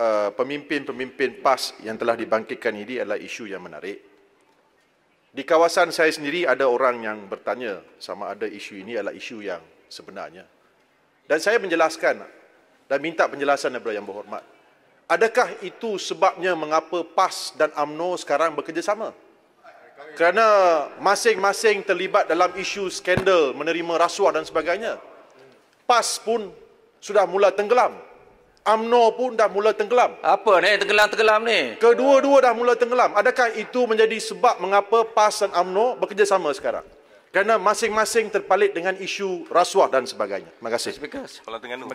Uh, pemimpin-pemimpin PAS yang telah dibangkitkan ini adalah isu yang menarik. Di kawasan saya sendiri ada orang yang bertanya sama ada isu ini adalah isu yang sebenarnya. Dan saya menjelaskan dan minta penjelasan daripada yang berhormat. Adakah itu sebabnya mengapa PAS dan AMNO sekarang bekerjasama? Kerana masing-masing terlibat dalam isu skandal menerima rasuah dan sebagainya. PAS pun sudah mula tenggelam UMNO pun dah mula tenggelam. Apa ni tenggelam-tenggelam ni? Kedua-dua dah mula tenggelam. Adakah itu menjadi sebab mengapa PAS dan UMNO bekerjasama sekarang? Kerana masing-masing terpalit dengan isu rasuah dan sebagainya. Terima kasih. Terima kasih.